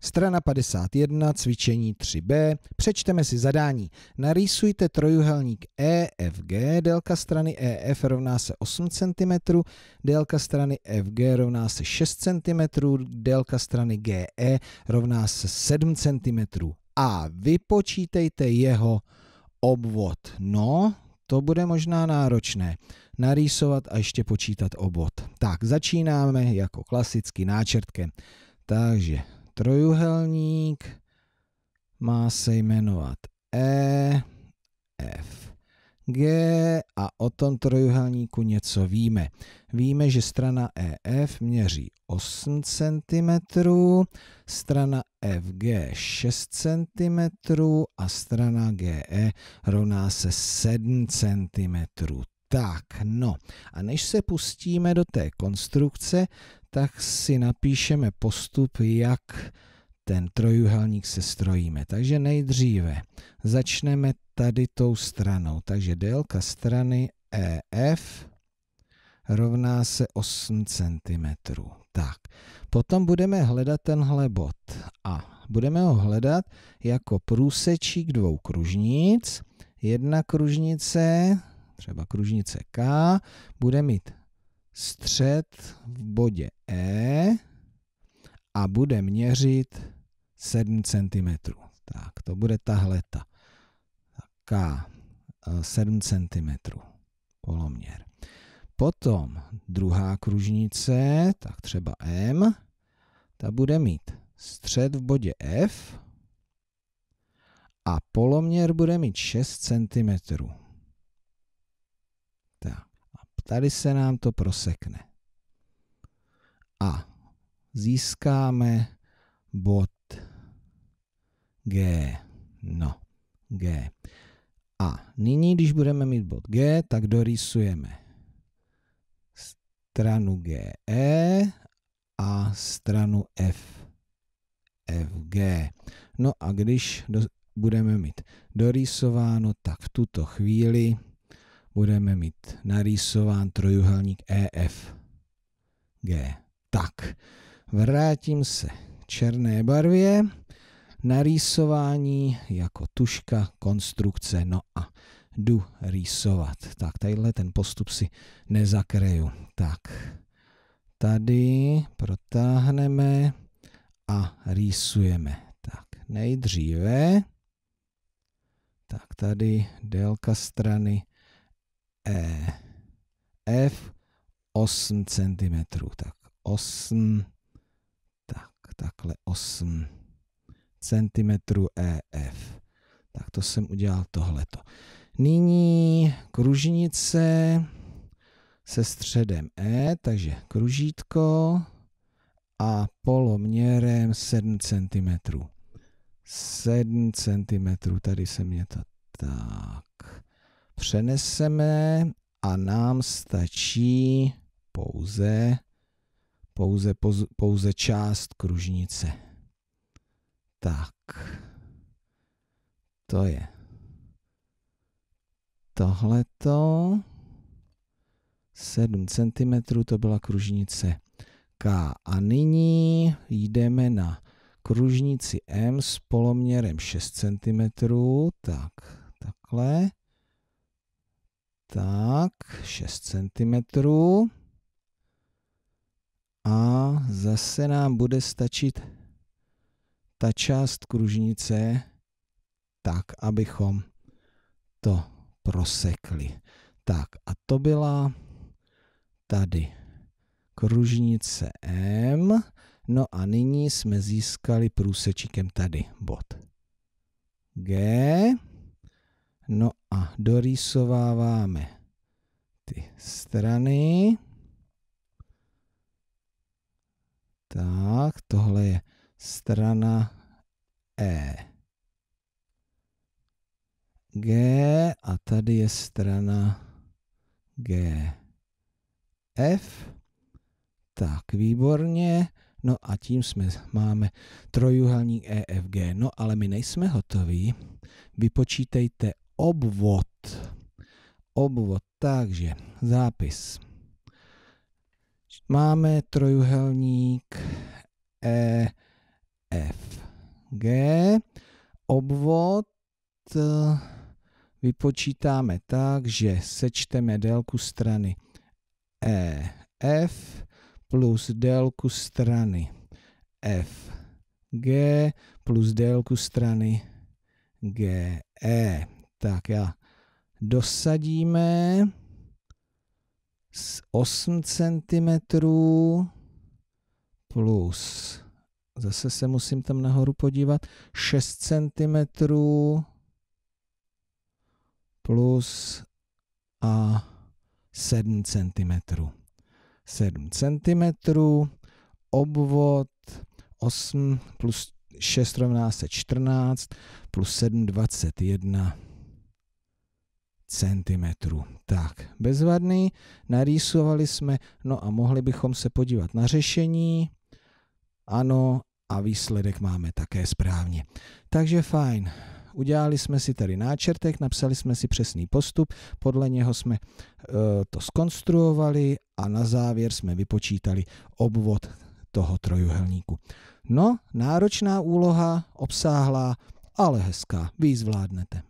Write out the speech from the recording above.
Strana 51, cvičení 3b, přečteme si zadání. Narýsujte trojuhelník EFG, délka strany EF rovná se 8 cm, délka strany FG rovná se 6 cm, délka strany GE rovná se 7 cm. A vypočítejte jeho obvod. No, to bude možná náročné. Narýsovat a ještě počítat obvod. Tak, začínáme jako klasicky náčrtkem. Takže trojuhelník má se jmenovat E, F, G a o tom trojuhelníku něco víme. Víme, že strana EF měří 8 cm, strana FG 6 cm a strana GE rovná se 7 cm. Tak, no a než se pustíme do té konstrukce, tak si napíšeme postup, jak ten trojuhelník se strojíme. Takže nejdříve začneme tady tou stranou. Takže délka strany EF rovná se 8 cm. Tak, potom budeme hledat tenhle bod a budeme ho hledat jako průsečík dvou kružnic. Jedna kružnice třeba kružnice K, bude mít střed v bodě E a bude měřit 7 cm. Tak, to bude tahle ta K 7 e, cm poloměr. Potom druhá kružnice, tak třeba M, ta bude mít střed v bodě F a poloměr bude mít 6 cm. Tak. A tady se nám to prosekne. A získáme bod G. No, G. A nyní, když budeme mít bod G, tak dorýsujeme stranu GE a stranu F, FG. No a když do, budeme mít dorýsováno, tak v tuto chvíli budeme mít narýsován trojuhelník EFG. Tak, vrátím se k černé barvě, narýsování jako tuška, konstrukce, no a jdu rýsovat. Tak, tadyhle ten postup si nezakreju. Tak, tady protáhneme a rýsujeme. Tak, nejdříve, tak tady délka strany E. F 8 cm, tak 8, tak takhle 8 cm EF. Tak to jsem udělal tohleto. Nyní kružnice se středem E, takže kružítko a poloměrem 7 cm. 7 cm, tady se mě to tak přeneseme a nám stačí pouze, pouze, pouze část kružnice. Tak, to je tohleto. 7 cm to byla kružnice K. A nyní jdeme na kružnici M s poloměrem 6 cm. Tak, takhle. Tak, 6 cm. A zase nám bude stačit ta část kružnice tak, abychom to prosekli. Tak a to byla tady kružnice M. No a nyní jsme získali průsečíkem tady bod G. No a dorýsováváme ty strany. Tak, tohle je strana E. G a tady je strana G. F. Tak, výborně. No a tím jsme, máme trojuhelník EFG. No ale my nejsme hotoví. Vypočítejte obvod. Obvod, takže zápis. Máme trojuhelník E, F, G. Obvod e, vypočítáme tak, že sečteme délku strany E, F plus délku strany F, G plus délku strany GE. Tak já dosadíme z 8 cm plus, zase se musím tam nahoru podívat, 6 cm plus a 7 cm. 7 cm, obvod 8 plus 6 rovná se 14, plus 7, 21 centimetrů. Tak, bezvadný, narýsovali jsme, no a mohli bychom se podívat na řešení. Ano, a výsledek máme také správně. Takže fajn, udělali jsme si tady náčrtek, napsali jsme si přesný postup, podle něho jsme e, to skonstruovali a na závěr jsme vypočítali obvod toho trojuhelníku. No, náročná úloha, obsáhlá, ale hezká, vy zvládnete.